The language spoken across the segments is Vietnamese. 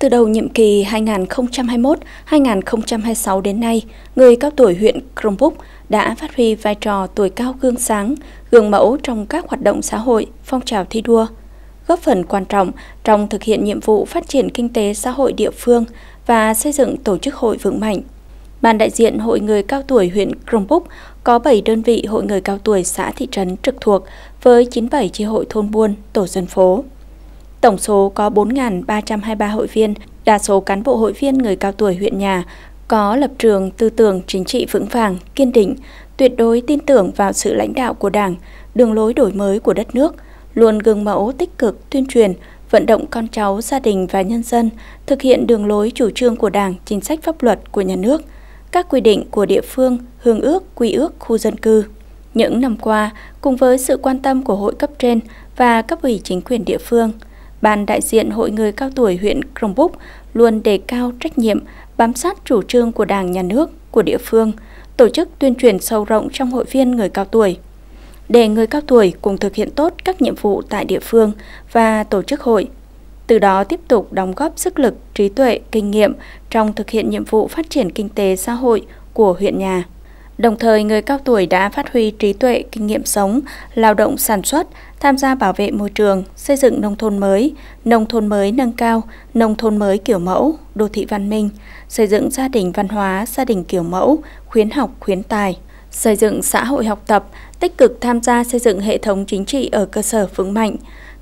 Từ đầu nhiệm kỳ 2021-2026 đến nay, người cao tuổi huyện Krông Búc đã phát huy vai trò tuổi cao gương sáng, gương mẫu trong các hoạt động xã hội, phong trào thi đua, góp phần quan trọng trong thực hiện nhiệm vụ phát triển kinh tế xã hội địa phương và xây dựng tổ chức hội vững mạnh. Ban đại diện Hội người cao tuổi huyện Krông Búc có 7 đơn vị hội người cao tuổi xã thị trấn trực thuộc với 97 chi hội thôn buôn, tổ dân phố. Tổng số có 4.323 hội viên, đa số cán bộ hội viên người cao tuổi huyện nhà, có lập trường tư tưởng chính trị vững vàng, kiên định, tuyệt đối tin tưởng vào sự lãnh đạo của Đảng, đường lối đổi mới của đất nước, luôn gương mẫu tích cực tuyên truyền, vận động con cháu, gia đình và nhân dân thực hiện đường lối chủ trương của Đảng, chính sách pháp luật của nhà nước, các quy định của địa phương, hương ước, quy ước khu dân cư. Những năm qua, cùng với sự quan tâm của hội cấp trên và cấp ủy chính quyền địa phương – Ban đại diện Hội người cao tuổi huyện Krông Búc luôn đề cao trách nhiệm, bám sát chủ trương của Đảng, Nhà nước, của địa phương, tổ chức tuyên truyền sâu rộng trong hội viên người cao tuổi. Để người cao tuổi cùng thực hiện tốt các nhiệm vụ tại địa phương và tổ chức hội, từ đó tiếp tục đóng góp sức lực, trí tuệ, kinh nghiệm trong thực hiện nhiệm vụ phát triển kinh tế xã hội của huyện nhà. Đồng thời, người cao tuổi đã phát huy trí tuệ, kinh nghiệm sống, lao động sản xuất, tham gia bảo vệ môi trường, xây dựng nông thôn mới, nông thôn mới nâng cao, nông thôn mới kiểu mẫu, đô thị văn minh, xây dựng gia đình văn hóa, gia đình kiểu mẫu, khuyến học, khuyến tài, xây dựng xã hội học tập, tích cực tham gia xây dựng hệ thống chính trị ở cơ sở vững mạnh,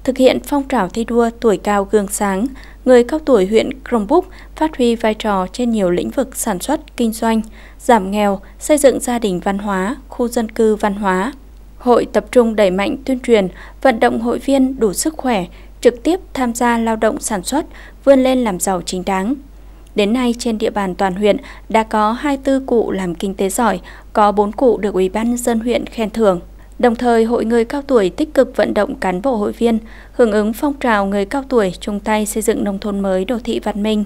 thực hiện phong trào thi đua tuổi cao gương sáng, người cao tuổi huyện Búc phát huy vai trò trên nhiều lĩnh vực sản xuất, kinh doanh, giảm nghèo, xây dựng gia đình văn hóa, khu dân cư văn hóa. Hội tập trung đẩy mạnh tuyên truyền, vận động hội viên đủ sức khỏe, trực tiếp tham gia lao động sản xuất, vươn lên làm giàu chính đáng. Đến nay trên địa bàn toàn huyện đã có 24 cụ làm kinh tế giỏi, có 4 cụ được Ủy ban dân huyện khen thưởng. Đồng thời, Hội Người Cao Tuổi tích cực vận động cán bộ hội viên hưởng ứng phong trào người cao tuổi chung tay xây dựng nông thôn mới đô thị văn minh.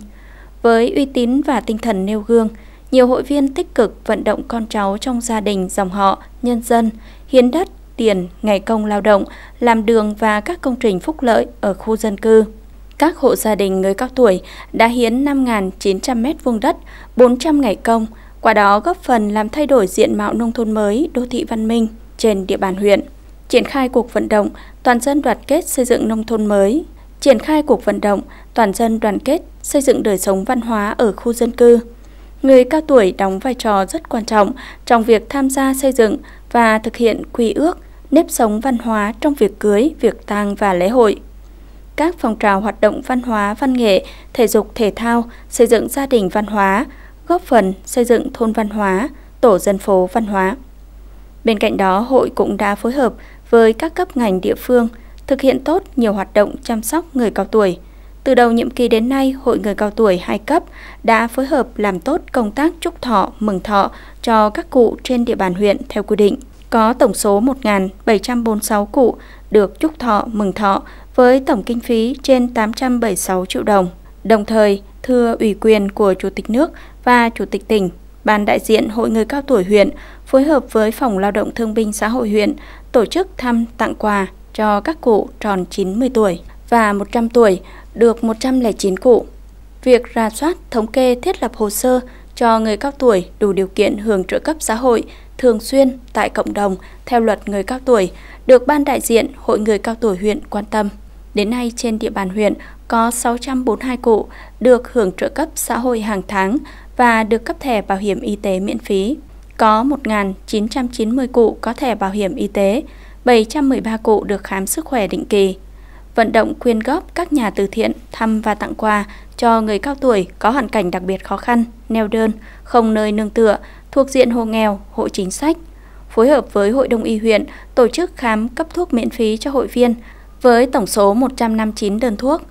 Với uy tín và tinh thần nêu gương, nhiều hội viên tích cực vận động con cháu trong gia đình, dòng họ, nhân dân, hiến đất, tiền, ngày công lao động, làm đường và các công trình phúc lợi ở khu dân cư. Các hộ gia đình người cao tuổi đã hiến 5.900 m2 đất, 400 ngày công, qua đó góp phần làm thay đổi diện mạo nông thôn mới, đô thị văn minh trên địa bàn huyện, triển khai cuộc vận động toàn dân đoàn kết xây dựng nông thôn mới, triển khai cuộc vận động toàn dân đoàn kết xây dựng đời sống văn hóa ở khu dân cư. Người cao tuổi đóng vai trò rất quan trọng trong việc tham gia xây dựng và thực hiện quy ước, nếp sống văn hóa trong việc cưới, việc tang và lễ hội. Các phong trào hoạt động văn hóa, văn nghệ, thể dục, thể thao, xây dựng gia đình văn hóa, góp phần xây dựng thôn văn hóa, tổ dân phố văn hóa. Bên cạnh đó, hội cũng đã phối hợp với các cấp ngành địa phương thực hiện tốt nhiều hoạt động chăm sóc người cao tuổi. Từ đầu nhiệm kỳ đến nay, Hội Người Cao Tuổi hai cấp đã phối hợp làm tốt công tác chúc thọ, mừng thọ cho các cụ trên địa bàn huyện theo quy định. Có tổng số 1.746 cụ được chúc thọ, mừng thọ với tổng kinh phí trên 876 triệu đồng. Đồng thời, thưa ủy quyền của Chủ tịch nước và Chủ tịch tỉnh Ban đại diện Hội người cao tuổi huyện phối hợp với Phòng Lao động Thương binh Xã hội huyện tổ chức thăm tặng quà cho các cụ tròn 90 tuổi và 100 tuổi được 109 cụ. Việc ra soát, thống kê, thiết lập hồ sơ cho người cao tuổi đủ điều kiện hưởng trợ cấp xã hội thường xuyên tại cộng đồng theo luật người cao tuổi được Ban đại diện Hội người cao tuổi huyện quan tâm. Đến nay trên địa bàn huyện có 642 cụ được hưởng trợ cấp xã hội hàng tháng và được cấp thẻ bảo hiểm y tế miễn phí. Có 1.990 cụ có thẻ bảo hiểm y tế, 713 cụ được khám sức khỏe định kỳ. Vận động quyên góp các nhà từ thiện thăm và tặng quà cho người cao tuổi có hoàn cảnh đặc biệt khó khăn, neo đơn, không nơi nương tựa, thuộc diện hộ nghèo, hộ chính sách. Phối hợp với Hội đồng y huyện tổ chức khám cấp thuốc miễn phí cho hội viên với tổng số 159 đơn thuốc,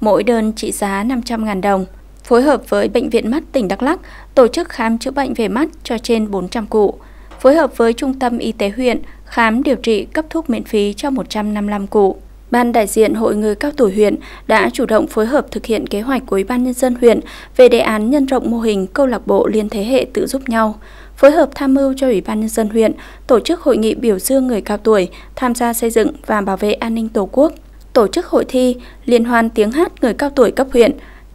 mỗi đơn trị giá 500.000 đồng phối hợp với Bệnh viện Mắt tỉnh Đắk lắc tổ chức khám chữa bệnh về mắt cho trên 400 cụ, phối hợp với Trung tâm Y tế huyện khám điều trị cấp thuốc miễn phí cho 155 cụ. Ban đại diện Hội người cao tuổi huyện đã chủ động phối hợp thực hiện kế hoạch của Ủy ban nhân dân huyện về đề án nhân rộng mô hình câu lạc bộ liên thế hệ tự giúp nhau, phối hợp tham mưu cho Ủy ban nhân dân huyện tổ chức hội nghị biểu dương người cao tuổi tham gia xây dựng và bảo vệ an ninh Tổ quốc, tổ chức hội thi liên hoan tiếng hát người cao tuổi cấp huyện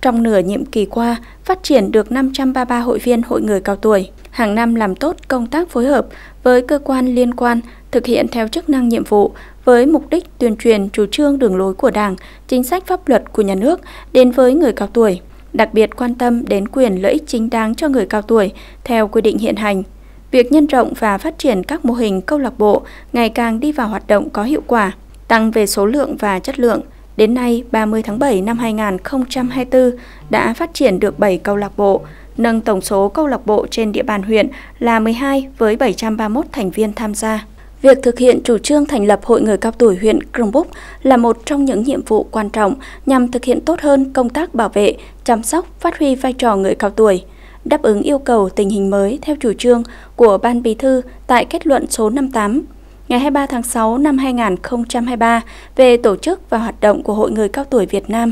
trong nửa nhiệm kỳ qua, phát triển được 533 hội viên hội người cao tuổi, hàng năm làm tốt công tác phối hợp với cơ quan liên quan thực hiện theo chức năng nhiệm vụ với mục đích tuyên truyền chủ trương đường lối của Đảng, chính sách pháp luật của nhà nước đến với người cao tuổi, đặc biệt quan tâm đến quyền lợi ích chính đáng cho người cao tuổi theo quy định hiện hành. Việc nhân rộng và phát triển các mô hình câu lạc bộ ngày càng đi vào hoạt động có hiệu quả, tăng về số lượng và chất lượng – Đến nay, 30 tháng 7 năm 2024 đã phát triển được 7 câu lạc bộ, nâng tổng số câu lạc bộ trên địa bàn huyện là 12 với 731 thành viên tham gia. Việc thực hiện chủ trương thành lập Hội người cao tuổi huyện Krông Búc là một trong những nhiệm vụ quan trọng nhằm thực hiện tốt hơn công tác bảo vệ, chăm sóc, phát huy vai trò người cao tuổi, đáp ứng yêu cầu tình hình mới theo chủ trương của Ban Bí thư tại kết luận số 58 ngày 23 tháng 6 năm 2023 về tổ chức và hoạt động của Hội Người Cao Tuổi Việt Nam,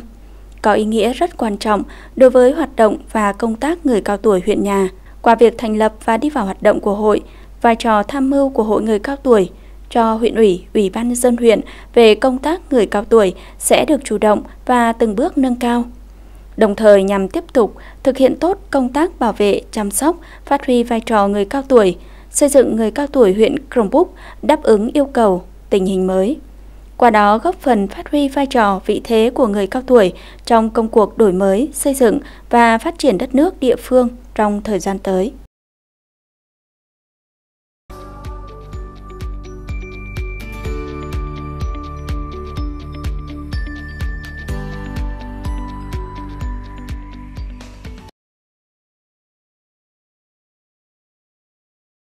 có ý nghĩa rất quan trọng đối với hoạt động và công tác người cao tuổi huyện nhà. Qua việc thành lập và đi vào hoạt động của hội, vai trò tham mưu của Hội Người Cao Tuổi cho huyện ủy, ủy ban nhân dân huyện về công tác người cao tuổi sẽ được chủ động và từng bước nâng cao đồng thời nhằm tiếp tục thực hiện tốt công tác bảo vệ, chăm sóc, phát huy vai trò người cao tuổi, xây dựng người cao tuổi huyện Búc đáp ứng yêu cầu tình hình mới. Qua đó góp phần phát huy vai trò vị thế của người cao tuổi trong công cuộc đổi mới, xây dựng và phát triển đất nước địa phương trong thời gian tới.